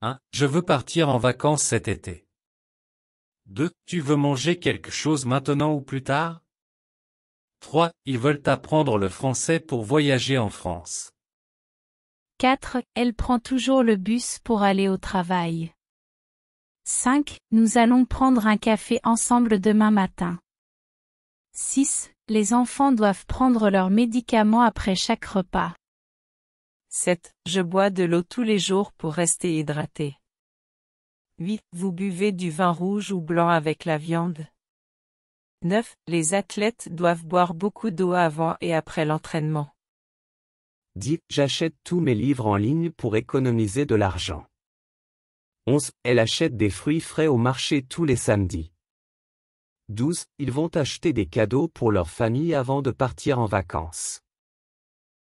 1. Hein, je veux partir en vacances cet été. 2. Tu veux manger quelque chose maintenant ou plus tard 3. Ils veulent apprendre le français pour voyager en France. 4. Elle prend toujours le bus pour aller au travail. 5. Nous allons prendre un café ensemble demain matin. 6. Les enfants doivent prendre leurs médicaments après chaque repas. 7. Je bois de l'eau tous les jours pour rester hydraté. 8. Vous buvez du vin rouge ou blanc avec la viande. 9. Les athlètes doivent boire beaucoup d'eau avant et après l'entraînement. 10. J'achète tous mes livres en ligne pour économiser de l'argent. 11. Elle achète des fruits frais au marché tous les samedis. 12. Ils vont acheter des cadeaux pour leur famille avant de partir en vacances.